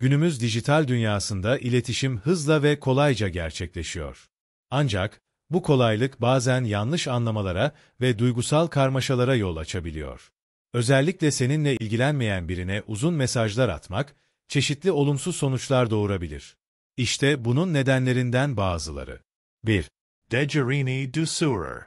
Günümüz dijital dünyasında iletişim hızla ve kolayca gerçekleşiyor. Ancak bu kolaylık bazen yanlış anlamalara ve duygusal karmaşalara yol açabiliyor. Özellikle seninle ilgilenmeyen birine uzun mesajlar atmak, çeşitli olumsuz sonuçlar doğurabilir. İşte bunun nedenlerinden bazıları. 1. Dejerini Dussauer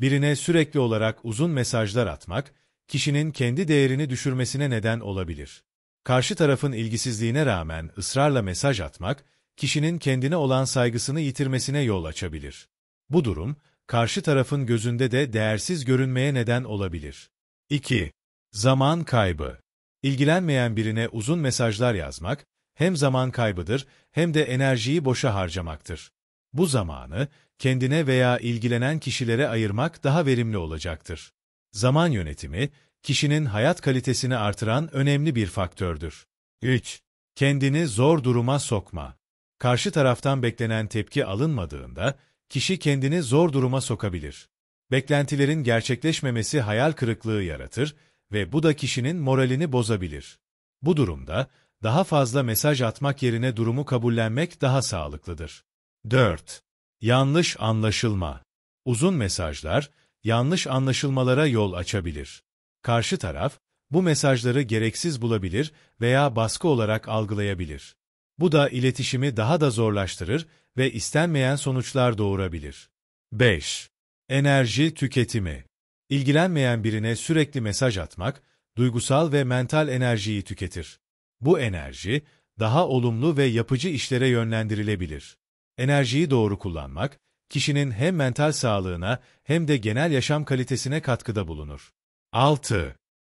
Birine sürekli olarak uzun mesajlar atmak, kişinin kendi değerini düşürmesine neden olabilir. Karşı tarafın ilgisizliğine rağmen ısrarla mesaj atmak, kişinin kendine olan saygısını yitirmesine yol açabilir. Bu durum, karşı tarafın gözünde de değersiz görünmeye neden olabilir. 2. Zaman kaybı İlgilenmeyen birine uzun mesajlar yazmak, hem zaman kaybıdır hem de enerjiyi boşa harcamaktır. Bu zamanı kendine veya ilgilenen kişilere ayırmak daha verimli olacaktır. Zaman yönetimi, kişinin hayat kalitesini artıran önemli bir faktördür. 3. Kendini zor duruma sokma. Karşı taraftan beklenen tepki alınmadığında, kişi kendini zor duruma sokabilir. Beklentilerin gerçekleşmemesi hayal kırıklığı yaratır ve bu da kişinin moralini bozabilir. Bu durumda, daha fazla mesaj atmak yerine durumu kabullenmek daha sağlıklıdır. 4. Yanlış anlaşılma Uzun mesajlar, yanlış anlaşılmalara yol açabilir. Karşı taraf, bu mesajları gereksiz bulabilir veya baskı olarak algılayabilir. Bu da iletişimi daha da zorlaştırır ve istenmeyen sonuçlar doğurabilir. 5. Enerji tüketimi İlgilenmeyen birine sürekli mesaj atmak, duygusal ve mental enerjiyi tüketir. Bu enerji, daha olumlu ve yapıcı işlere yönlendirilebilir. Enerjiyi doğru kullanmak, kişinin hem mental sağlığına hem de genel yaşam kalitesine katkıda bulunur. 6.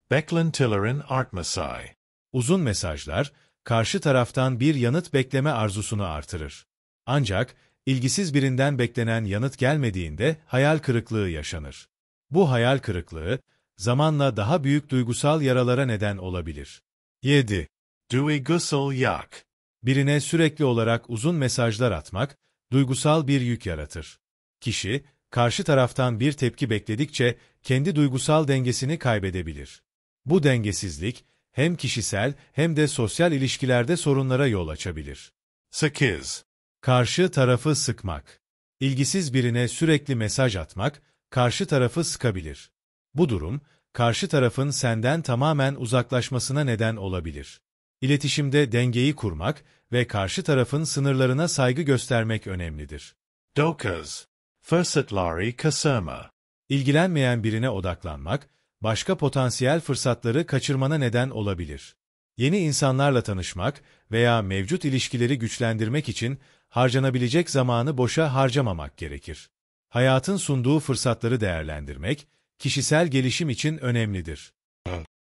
Art artmasai. Uzun mesajlar, karşı taraftan bir yanıt bekleme arzusunu artırır. Ancak, ilgisiz birinden beklenen yanıt gelmediğinde hayal kırıklığı yaşanır. Bu hayal kırıklığı, zamanla daha büyük duygusal yaralara neden olabilir. 7. Duygusal yak. Birine sürekli olarak uzun mesajlar atmak, duygusal bir yük yaratır. Kişi, karşı taraftan bir tepki bekledikçe kendi duygusal dengesini kaybedebilir. Bu dengesizlik hem kişisel hem de sosyal ilişkilerde sorunlara yol açabilir. 8. Karşı tarafı sıkmak. İlgisiz birine sürekli mesaj atmak karşı tarafı sıkabilir. Bu durum karşı tarafın senden tamamen uzaklaşmasına neden olabilir. İletişimde dengeyi kurmak ve karşı tarafın sınırlarına saygı göstermek önemlidir. 9. Fırsatları Kasırma İlgilenmeyen birine odaklanmak, başka potansiyel fırsatları kaçırmana neden olabilir. Yeni insanlarla tanışmak veya mevcut ilişkileri güçlendirmek için harcanabilecek zamanı boşa harcamamak gerekir. Hayatın sunduğu fırsatları değerlendirmek, kişisel gelişim için önemlidir.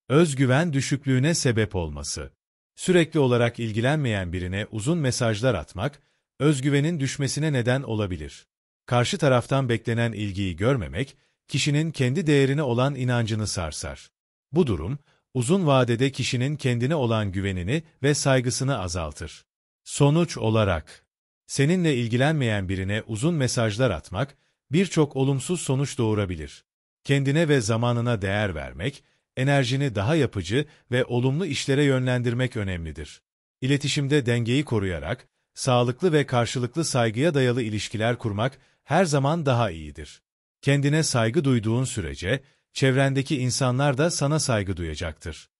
Özgüven düşüklüğüne sebep olması Sürekli olarak ilgilenmeyen birine uzun mesajlar atmak, özgüvenin düşmesine neden olabilir karşı taraftan beklenen ilgiyi görmemek, kişinin kendi değerine olan inancını sarsar. Bu durum, uzun vadede kişinin kendine olan güvenini ve saygısını azaltır. Sonuç olarak, seninle ilgilenmeyen birine uzun mesajlar atmak, birçok olumsuz sonuç doğurabilir. Kendine ve zamanına değer vermek, enerjini daha yapıcı ve olumlu işlere yönlendirmek önemlidir. İletişimde dengeyi koruyarak, sağlıklı ve karşılıklı saygıya dayalı ilişkiler kurmak her zaman daha iyidir. Kendine saygı duyduğun sürece, çevrendeki insanlar da sana saygı duyacaktır.